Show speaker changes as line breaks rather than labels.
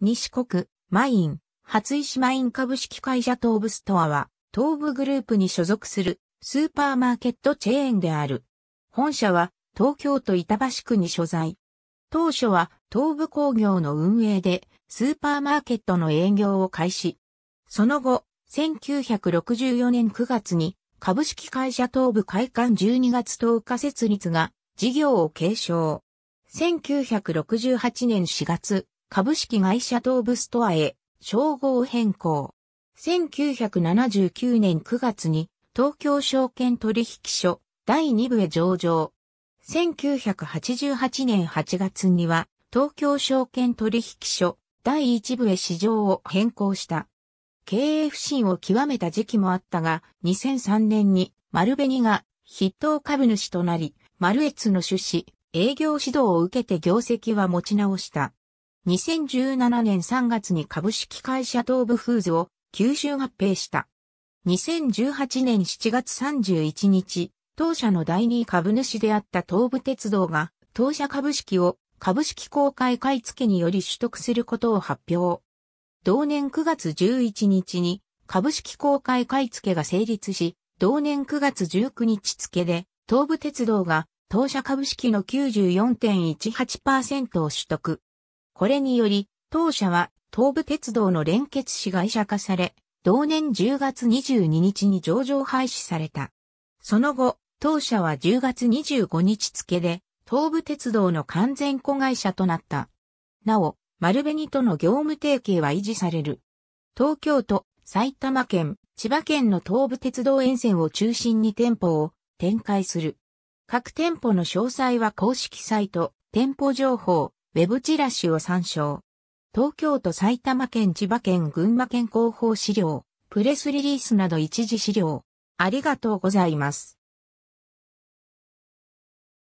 西国、マイン、初石マイン株式会社東部ストアは、東部グループに所属するスーパーマーケットチェーンである。本社は東京都板橋区に所在。当初は東部工業の運営でスーパーマーケットの営業を開始。その後、1964年9月に株式会社東部開館12月10日設立が事業を継承。1968年4月、株式会社東部ストアへ称号変更。1979年9月に東京証券取引所第2部へ上場。1988年8月には東京証券取引所第1部へ市場を変更した。経営不振を極めた時期もあったが、2003年に丸紅が筆頭株主となり、丸越の出資、営業指導を受けて業績は持ち直した。2017年3月に株式会社東武フーズを吸収合併した。2018年7月31日、当社の第二株主であった東武鉄道が当社株式を株式公開買付により取得することを発表。同年9月11日に株式公開買付が成立し、同年9月19日付で東武鉄道が当社株式の94.18%を取得。これにより、当社は東武鉄道の連結子会社化され、同年10月22日に上場廃止された。その後、当社は10月25日付で、東武鉄道の完全子会社となった。なお、丸紅との業務提携は維持される。東京都、埼玉県、千葉県の東武鉄道沿線を中心に店舗を展開する。各店舗の詳細は公式サイト、店舗情報、ウェブチラシを参照。東京都埼玉県千葉県群馬県広報資料、プレスリリースなど一時資料。ありがとうございます。